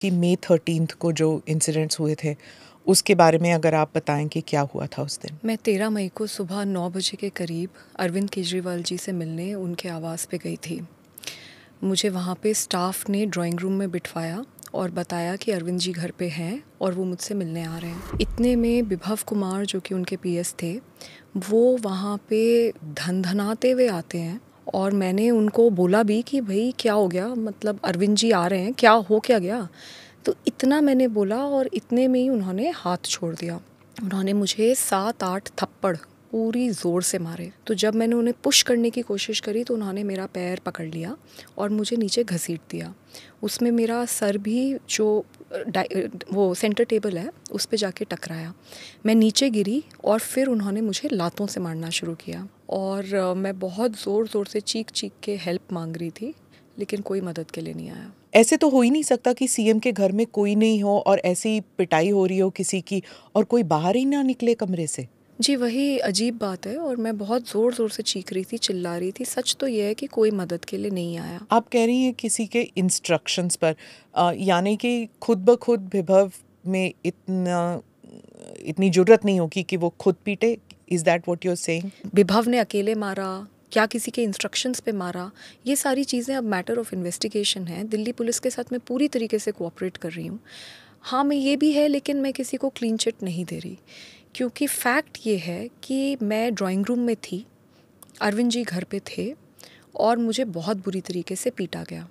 कि मे थर्टीन को जो इंसिडेंट्स हुए थे उसके बारे में अगर आप बताएं कि क्या हुआ था उस दिन मैं तेरह मई को सुबह नौ बजे के करीब अरविंद केजरीवाल जी से मिलने उनके आवास पे गई थी मुझे वहाँ पे स्टाफ ने ड्राइंग रूम में बिठवाया और बताया कि अरविंद जी घर पे हैं और वो मुझसे मिलने आ रहे हैं इतने में विभव कुमार जो कि उनके पीएस थे वो वहाँ पे धनाते हुए आते हैं और मैंने उनको बोला भी कि भाई क्या हो गया मतलब अरविंद जी आ रहे हैं क्या हो क्या गया तो इतना मैंने बोला और इतने में ही उन्होंने हाथ छोड़ दिया उन्होंने मुझे सात आठ थप्पड़ पूरी ज़ोर से मारे तो जब मैंने उन्हें पुश करने की कोशिश करी तो उन्होंने मेरा पैर पकड़ लिया और मुझे नीचे घसीट दिया उसमें मेरा सर भी जो वो सेंटर टेबल है उस पर जाके टकराया मैं नीचे गिरी और फिर उन्होंने मुझे लातों से मारना शुरू किया और मैं बहुत ज़ोर ज़ोर से चीख चीख के हेल्प मांग रही थी लेकिन कोई मदद के लिए नहीं आया ऐसे तो हो ही नहीं सकता कि सीएम के घर में कोई नहीं हो और ऐसी पिटाई हो रही हो किसी की और कोई बाहर ही ना निकले कमरे से जी, वही अजीब बात है और मैं बहुत ज़ोर-ज़ोर से चीख रही थी, चिल्ला रही थी। सच तो यह है कि कोई मदद के लिए नहीं आया। आप कह रही हैं किसी के इंस्ट्रक्शंस पर यानी कि खुद ब खुद विभव में इतना इतनी जरूरत नहीं होगी कि वो खुद पीटे? इज़ दैट वॉट यूर से सेइंग? विभव ने अकेले मारा, क्या किसी के इंस्ट्रक्शंस पे मारा? ये सारी चीज़ें अब मैटर ऑफ इन्वेस्टिगेशन है। दिल्ली पुलिस के साथ मैं पूरी तरीके से कोऑपरेट कर रही हूँ। हाँ, मैं ये भी है लेकिन मैं किसी को क्लीन चिट नहीं दे रही। क्योंकि फैक्ट ये है कि मैं ड्राइंग रूम में थी अरविंद जी घर पे थे और मुझे बहुत बुरी तरीके से पीटा गया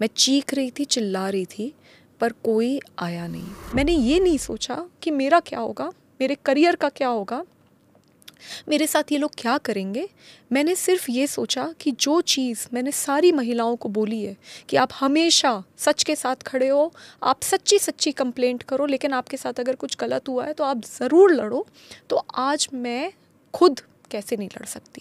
मैं चीख रही थी चिल्ला रही थी पर कोई आया नहीं मैंने ये नहीं सोचा कि मेरा क्या होगा मेरे करियर का क्या होगा मेरे साथ ये लोग क्या करेंगे मैंने सिर्फ ये सोचा कि जो चीज़ मैंने सारी महिलाओं को बोली है कि आप हमेशा सच के साथ खड़े हो आप सच्ची सच्ची कंप्लेंट करो लेकिन आपके साथ अगर कुछ गलत हुआ है तो आप ज़रूर लड़ो तो आज मैं खुद कैसे नहीं लड़ सकती